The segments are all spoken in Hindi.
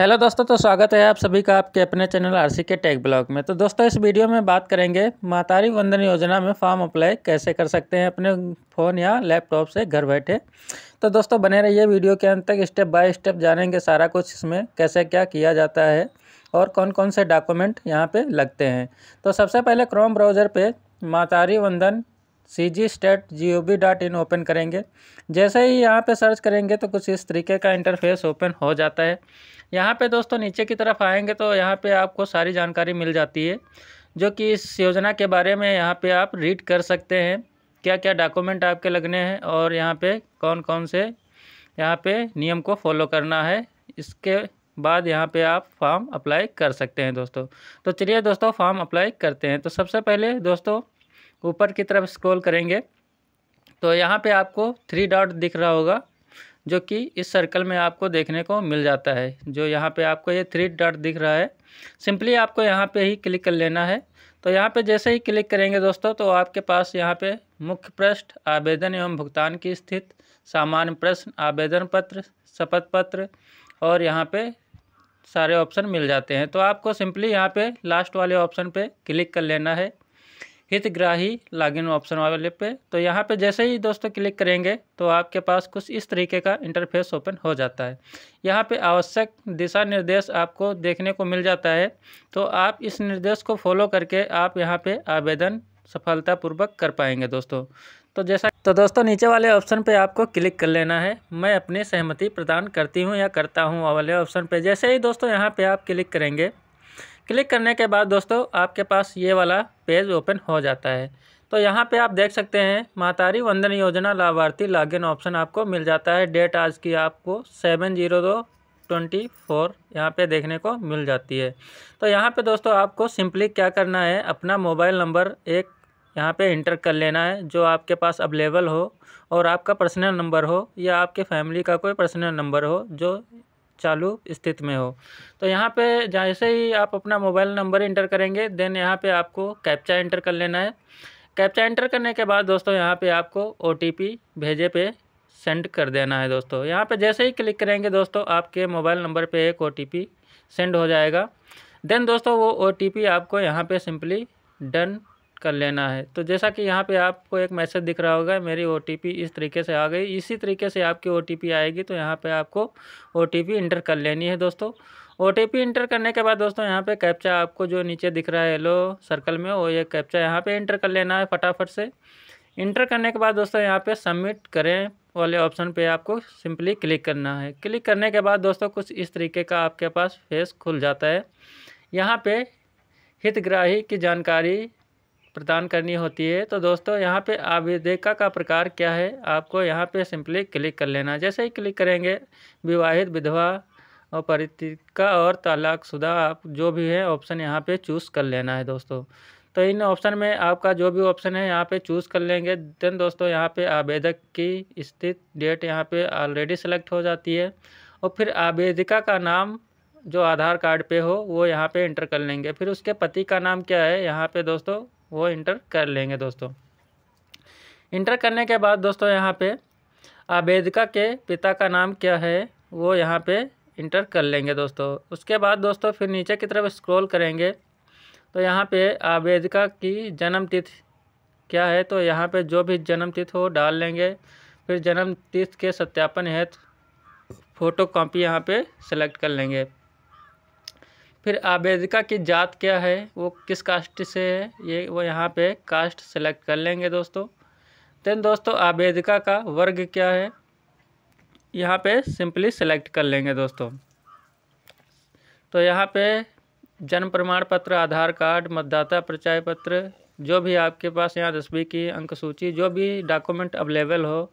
हेलो दोस्तों तो स्वागत है आप सभी का आपके अपने चैनल आरसी के टेक ब्लॉग में तो दोस्तों इस वीडियो में बात करेंगे मातारी वंदन योजना में फॉर्म अप्लाई कैसे कर सकते हैं अपने फ़ोन या लैपटॉप से घर बैठे तो दोस्तों बने रहिए वीडियो के अंत तक स्टेप बाय स्टेप जानेंगे सारा कुछ इसमें कैसे क्या किया जाता है और कौन कौन से डॉक्यूमेंट यहाँ पर लगते हैं तो सबसे पहले क्रोम ब्राउज़र पर Mahtari Vandan C G state G O B dot in open करेंगे जैसे ही यहाँ पे सर्च करेंगे तो कुछ इस तरीके का इंटरफेस ओपन हो जाता है यहाँ पे दोस्तों नीचे की तरफ आएंगे तो यहाँ पे आपको सारी जानकारी मिल जाती है जो कि इस योजना के बारे में यहाँ पे आप रीड कर सकते हैं क्या क्या डॉक्यूमेंट आपके लगने हैं और यहाँ पर कौन कौन से यहाँ पर नियम को फॉलो करना है इसके बाद यहाँ पे आप फॉर्म अप्लाई कर सकते हैं दोस्तों तो चलिए दोस्तों फॉर्म अप्लाई करते हैं तो सबसे पहले दोस्तों ऊपर की तरफ स्क्रॉल करेंगे तो यहाँ पे आपको थ्री डॉट दिख रहा होगा जो कि इस सर्कल में आपको देखने को मिल जाता है जो यहाँ पे आपको ये थ्री डॉट दिख रहा है सिंपली आपको यहाँ पे ही क्लिक कर लेना है तो यहाँ पे जैसे ही क्लिक करेंगे दोस्तों तो आपके पास यहाँ पे मुख्य पृष्ठ आवेदन एवं भुगतान की स्थिति सामान्य प्रश्न आवेदन पत्र शपथ पत्र और यहाँ पर सारे ऑप्शन मिल जाते हैं तो आपको सिंपली यहाँ पे लास्ट वाले ऑप्शन पे क्लिक कर लेना है हितग्राही लॉगिन ऑप्शन वाले पे तो यहाँ पे जैसे ही दोस्तों क्लिक करेंगे तो आपके पास कुछ इस तरीके का इंटरफेस ओपन हो जाता है यहाँ पे आवश्यक दिशा निर्देश आपको देखने को मिल जाता है तो आप इस निर्देश को फॉलो करके आप यहाँ पे आवेदन सफलतापूर्वक कर पाएंगे दोस्तों तो जैसा तो दोस्तों नीचे वाले ऑप्शन पे आपको क्लिक कर लेना है मैं अपनी सहमति प्रदान करती हूँ या करता हूँ वाले ऑप्शन पे जैसे ही दोस्तों यहाँ पे आप क्लिक करेंगे क्लिक करने के बाद दोस्तों आपके पास ये वाला पेज ओपन हो जाता है तो यहाँ पे आप देख सकते हैं मातारी वंदन योजना लाभार्थी लॉगिन ऑप्शन आपको मिल जाता है डेट आज की आपको सेवन जीरो दो ट्वेंटी फोर यहाँ पर देखने को मिल जाती है तो यहाँ पे दोस्तों आपको सिंपली क्या करना है अपना मोबाइल नंबर एक यहाँ पे इंटर कर लेना है जो आपके पास अवेलेबल हो और आपका पर्सनल नंबर हो या आपके फैमिली का कोई पर्सनल नंबर हो जो चालू स्थिति में हो तो यहाँ पे जैसे ही आप अपना मोबाइल नंबर इंटर करेंगे देन यहाँ पे आपको कैप्चा इंटर कर लेना है कैप्चा इंटर करने के बाद दोस्तों यहाँ पे आपको ओ भेजे पे सेंड कर देना है दोस्तों यहाँ पे जैसे ही क्लिक करेंगे दोस्तों आपके मोबाइल नंबर पे एक ओ सेंड हो जाएगा देन दोस्तों वो ओ आपको यहाँ पर सिंपली डन कर लेना है तो जैसा कि यहाँ पे आपको एक मैसेज दिख रहा होगा मेरी ओ इस तरीके से आ गई इसी तरीके से आपकी ओ आएगी तो यहाँ पे आपको ओ इंटर कर लेनी है दोस्तों ओ इंटर करने के बाद दोस्तों यहाँ पे कैप्चा आपको जो नीचे दिख रहा है येलो सर्कल में वो ये कैप्चा यहाँ पे इंटर कर लेना है फटाफट से इंटर करने के बाद दोस्तों यहाँ पे सबमिट करें वाले ऑप्शन पे आपको सिंपली क्लिक करना है क्लिक करने के बाद दोस्तों कुछ इस तरीके का आपके पास फेस खुल जाता है यहाँ पे हितग्राही की जानकारी प्रदान करनी होती है तो दोस्तों यहाँ पे आवेदिका का प्रकार क्या है आपको यहाँ पे सिंपली क्लिक कर लेना जैसे ही क्लिक करेंगे विवाहित विधवा और परितिका और तलाकशुदा आप जो भी है ऑप्शन यहाँ पे चूज़ कर लेना है दोस्तों तो इन ऑप्शन में आपका जो भी ऑप्शन है यहाँ पे चूज़ कर लेंगे देन दोस्तों यहाँ पे आवेदक की स्थित डेट यहाँ पे ऑलरेडी सेलेक्ट हो जाती है और फिर आवेदिका का नाम जो आधार कार्ड पे हो वो यहाँ पे इंटर कर लेंगे फिर उसके पति का नाम क्या है यहाँ पे दोस्तों वो इंटर कर लेंगे दोस्तों इंटर करने के बाद दोस्तों यहाँ पे आबेदका के पिता का नाम क्या है वो यहाँ पे इंटर कर लेंगे दोस्तों उसके बाद दोस्तों फिर नीचे की तरफ स्क्रॉल करेंगे तो यहाँ पे आबेदका की जन्म तिथि क्या है तो यहाँ पे जो भी जन्म तिथि हो डाल लेंगे फिर जन्म तिथि के सत्यापन हेतु फ़ोटो कापी यहाँ पर सेलेक्ट कर लेंगे फिर आवेदिका की जात क्या है वो किस कास्ट से है ये वो यहाँ पे कास्ट सेलेक्ट कर लेंगे दोस्तों देन दोस्तों आवेदिका का वर्ग क्या है यहाँ पे सिंपली सेलेक्ट कर लेंगे दोस्तों तो यहाँ पे जन्म प्रमाण पत्र आधार कार्ड मतदाता परिचय पत्र जो भी आपके पास यहाँ दसवीं की अंक सूची जो भी डॉक्यूमेंट अवेलेबल हो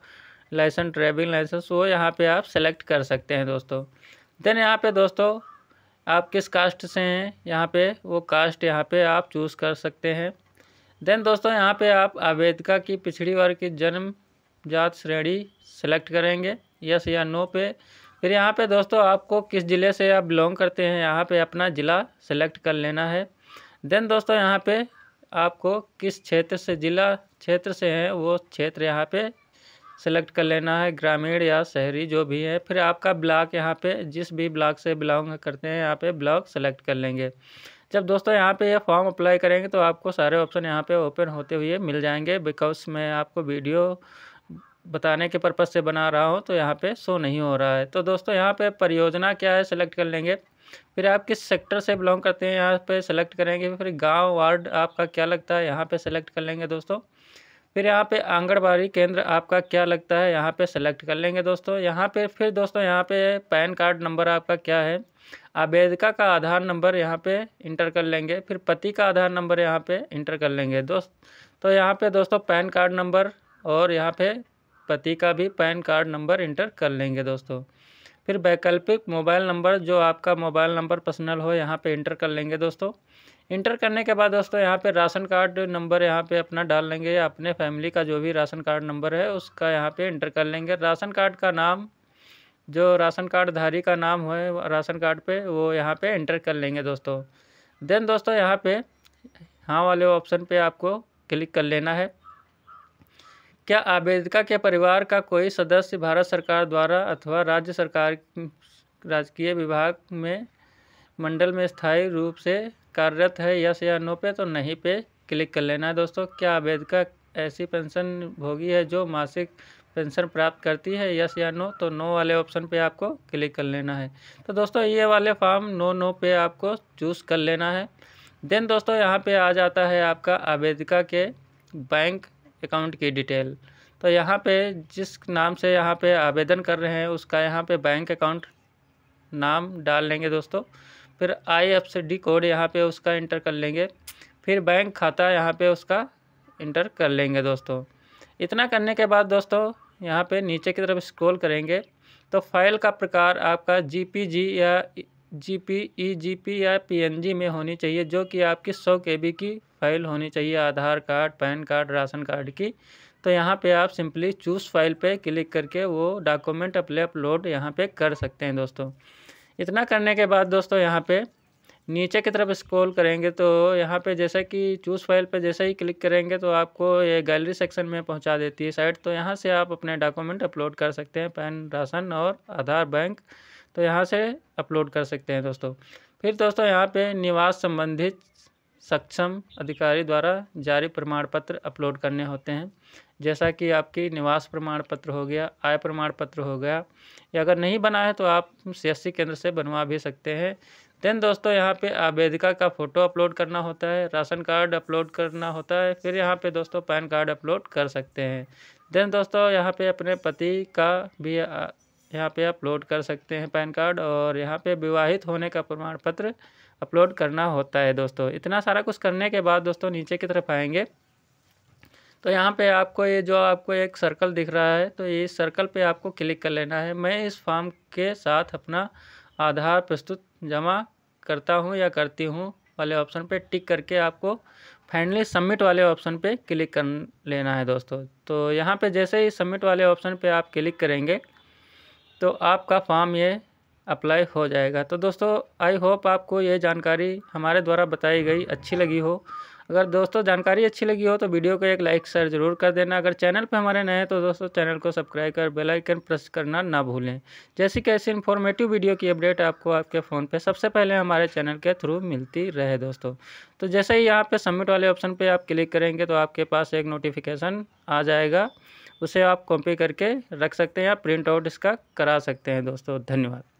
लाइसेंस ड्राइविंग लाइसेंस वो यहाँ पे आप सेलेक्ट कर सकते हैं दोस्तों देन यहाँ पे दोस्तों आप किस कास्ट से हैं यहाँ पे वो कास्ट यहाँ पे आप चूज़ कर सकते हैं देन दोस्तों यहाँ पे आप आवेदका की पिछड़ी वर्ग की जन्म जात श्रेणी सेलेक्ट करेंगे यस या नो पे फिर यहाँ पे दोस्तों आपको किस ज़िले से आप बिलोंग करते हैं यहाँ पे अपना ज़िला सेलेक्ट कर लेना है देन दोस्तों यहाँ पे आपको किस क्षेत्र से ज़िला क्षेत्र से हैं वो क्षेत्र यहाँ पे सेलेक्ट कर लेना है ग्रामीण या शहरी जो भी है फिर आपका ब्लॉक यहाँ पे जिस भी ब्लॉक से बिलोंग करते हैं यहाँ पे ब्लॉक सेलेक्ट कर लेंगे जब दोस्तों यहाँ पे ये यह फॉर्म अप्लाई करेंगे तो आपको सारे ऑप्शन यहाँ पे ओपन होते हुए मिल जाएंगे बिकॉज मैं आपको वीडियो बताने के पर्पज़ से बना रहा हूँ तो यहाँ पर शो नहीं हो रहा है तो दोस्तों यहाँ पर परियोजना क्या है सेलेक्ट कर लेंगे फिर आप किस सेक्टर से बिलोंग करते हैं यहाँ पर सेलेक्ट करेंगे फिर गाँव वार्ड आपका क्या लगता है यहाँ पर सेलेक्ट कर लेंगे दोस्तों फिर यहाँ पे आंगनबाड़ी केंद्र आपका क्या लगता है यहाँ पे सेलेक्ट कर लेंगे दोस्तों यहाँ पे फिर दोस्तों यहाँ पे पैन कार्ड नंबर आपका क्या है आवेदिका का आधार नंबर यहाँ पे इंटर कर लेंगे फिर पति का आधार नंबर यहाँ पे इंटर कर लेंगे दोस्त तो यहाँ पे दोस्तों पैन कार्ड नंबर और यहाँ पे पति का भी पैन कार्ड नंबर इंटर कर लेंगे दोस्तों फिर वैकल्पिक मोबाइल नंबर जो आपका मोबाइल नंबर पर्सनल हो यहाँ पे इंटर कर लेंगे दोस्तों इंटर करने के बाद दोस्तों यहाँ पे राशन कार्ड नंबर यहाँ पे अपना डाल लेंगे या अपने फैमिली का जो भी राशन कार्ड नंबर है उसका यहाँ पे इंटर कर लेंगे राशन कार्ड का नाम जो राशन कार्डधारी का नाम हो राशन कार्ड पर वो यहाँ पर इंटर कर लेंगे दोस्तों देन दोस्तों यहाँ पर हाँ वाले ऑप्शन पर आपको क्लिक कर लेना है क्या आवेदिका के परिवार का कोई सदस्य भारत सरकार द्वारा अथवा राज्य सरकार राजकीय विभाग में मंडल में स्थायी रूप से कार्यरत है यस या नो पे तो नहीं पे क्लिक कर लेना है दोस्तों क्या आवेदिका ऐसी पेंशन भोगी है जो मासिक पेंशन प्राप्त करती है यस या नो तो नो वाले ऑप्शन पे आपको क्लिक कर लेना है तो दोस्तों ये वाले फॉर्म नो नो पे आपको चूज़ कर लेना है देन दोस्तों यहाँ पे आ जाता है आपका आवेदिका के बैंक अकाउंट की डिटेल तो यहाँ पे जिस नाम से यहाँ पे आवेदन कर रहे हैं उसका यहाँ पे बैंक अकाउंट नाम डाल लेंगे दोस्तों फिर आई एफ से डी कोड यहाँ पे उसका इंटर कर लेंगे फिर बैंक खाता यहाँ पे उसका इंटर कर लेंगे दोस्तों इतना करने के बाद दोस्तों यहाँ पे नीचे की तरफ स्क्रॉल करेंगे तो फाइल का प्रकार आपका जी या G P E G P या जी में होनी चाहिए जो कि आपकी सौ के बी की फाइल होनी चाहिए Aadhaar card PAN card ration card की तो यहाँ पे आप सिंपली चूज़ फाइल पे क्लिक करके वो डॉक्यूमेंट अपने अपलोड यहाँ पे कर सकते हैं दोस्तों इतना करने के बाद दोस्तों यहाँ पे नीचे की तरफ स्क्रॉल करेंगे तो यहाँ पे जैसा कि चूज़ फाइल पे जैसे ही क्लिक करेंगे तो आपको ये गैलरी सेक्शन में पहुँचा देती है साइट तो यहाँ से आप अपने डॉक्यूमेंट अपलोड कर सकते हैं पैन राशन और आधार बैंक तो यहाँ से अपलोड कर सकते हैं दोस्तों फिर दोस्तों यहाँ पर निवास संबंधित सक्षम अधिकारी द्वारा जारी प्रमाण पत्र अपलोड करने होते हैं जैसा कि आपकी निवास प्रमाण पत्र हो गया आय प्रमाण पत्र हो गया या अगर नहीं बना है तो आप सी केंद्र से बनवा भी सकते हैं देन दोस्तों यहाँ पे आवेदिका का फ़ोटो अपलोड करना होता है राशन कार्ड अपलोड करना होता है फिर यहाँ पे दोस्तों पैन कार्ड अपलोड कर सकते हैं देन दोस्तों यहाँ पे अपने पति का भी यहाँ पे अपलोड कर सकते हैं पैन कार्ड और यहाँ पे विवाहित होने का प्रमाण पत्र अपलोड करना होता है दोस्तों इतना सारा कुछ करने के बाद दोस्तों नीचे की तरफ आएंगे तो यहाँ पे आपको ये जो आपको एक सर्कल दिख रहा है तो इस सर्कल पे आपको क्लिक कर लेना है मैं इस फॉर्म के साथ अपना आधार प्रस्तुत जमा करता हूँ या करती हूँ वाले ऑप्शन पे टिक करके आपको फाइनली सबमिट वाले ऑप्शन पे क्लिक कर लेना है दोस्तों तो यहाँ पे जैसे ही सबमिट वाले ऑप्शन पे आप क्लिक करेंगे तो आपका फॉर्म ये अप्लाई हो जाएगा तो दोस्तों आई होप आपको ये जानकारी हमारे द्वारा बताई गई अच्छी लगी हो अगर दोस्तों जानकारी अच्छी लगी हो तो वीडियो को एक लाइक शेयर जरूर कर देना अगर चैनल पर हमारे नए हैं तो दोस्तों चैनल को सब्सक्राइब कर बेल आइकन प्रेस करना ना भूलें जैसे कि ऐसी इन्फॉर्मेटिव वीडियो की अपडेट आपको आपके फ़ोन पे सबसे पहले हमारे चैनल के थ्रू मिलती रहे दोस्तों तो जैसे ही यहाँ पर सबमिट वाले ऑप्शन पर आप क्लिक करेंगे तो आपके पास एक नोटिफिकेशन आ जाएगा उसे आप कॉपी करके रख सकते हैं या प्रिंट आउट इसका करा सकते हैं दोस्तों धन्यवाद